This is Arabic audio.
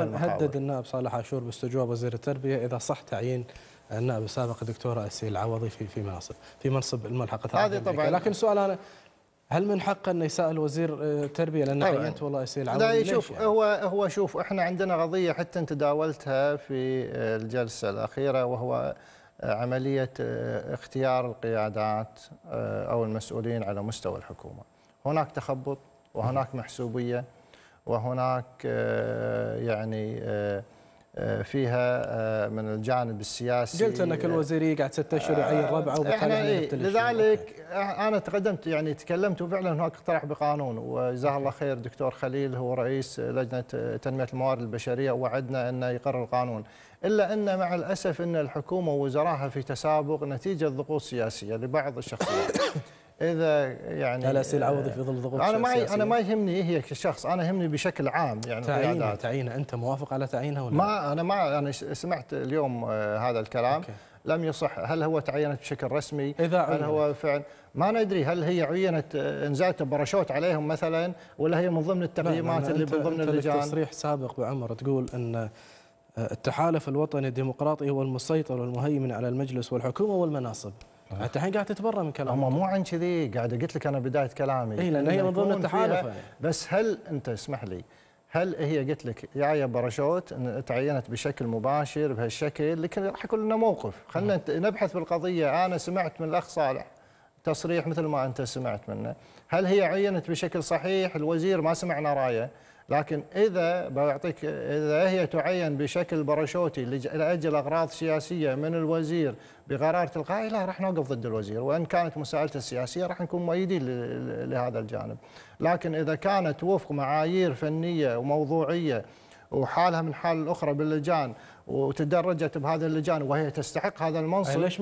هدد النائب صالح عاشور باستجواب وزير التربيه اذا صح تعيين النائب السابق الدكتور اسيل العوضي في في منصب في منصب الملحقه هذه طبعا لكن سؤال انا هل من حقه انه يسال وزير التربيه آه، لان عينت والله اسيل العوضي لا يشوف يعني؟ هو هو شوف احنا عندنا قضيه حتى انت تداولتها في آه، الجلسه الاخيره وهو آه، عمليه اختيار القيادات او المسؤولين على مستوى الحكومه هناك تخبط وهناك محسوبيه وهناك آه، يعني آه، آه، فيها من الجانب السياسي قلت انك الوزيري قاعد ست اشهر يعين ربعه وبالتالي يعني لذلك انا تقدمت يعني تكلمت وفعلا هناك اقترح بقانون وجزاه الله خير دكتور خليل هو رئيس لجنه تنميه الموارد البشريه وعدنا انه يقرر القانون الا ان مع الاسف ان الحكومه ووزراها في تسابق نتيجه ضغوط سياسيه لبعض الشخصيات اذا يعني هل العوضي في آه، ظل ضغوط انا ما انا ما يهمني هي كشخص انا يهمني بشكل عام يعني تعيينها تعيينها انت موافق على تعيينها ولا ما انا ما انا سمعت اليوم آه، هذا الكلام أوكي. لم يصح هل هو تعينت بشكل رسمي إذا هل هو فعل ما ندري هل هي عينت آه، انزات برشوت عليهم مثلا ولا هي من ضمن التقييمات اللي من ضمن اللجان تصريح سابق بعمر تقول ان التحالف الوطني الديمقراطي هو المسيطر والمهيمن على المجلس والحكومه والمناصب آه. انت الحين قاعد تتبرى من كلامك هم مو عن كذي قاعد قلت لك انا بدايه كلامي اي لان هي من ضمن التحالف بس هل انت اسمح لي هل هي قلت لك يا يبا إن تعينت بشكل مباشر بهالشكل لكن راح يكون لنا موقف خلينا آه. نبحث بالقضيه انا سمعت من الاخ صالح تصريح مثل ما انت سمعت منه هل هي عينت بشكل صحيح الوزير ما سمعنا رايه لكن إذا بعطيك إذا هي تعين بشكل باراشوتي لأجل أغراض سياسية من الوزير بقرار تلقائي لا راح نوقف ضد الوزير وإن كانت مساءلته السياسية راح نكون مؤيدين لهذا الجانب لكن إذا كانت وفق معايير فنية وموضوعية وحالها من حال الأخرى باللجان وتدرجت بهذه اللجان وهي تستحق هذا المنصب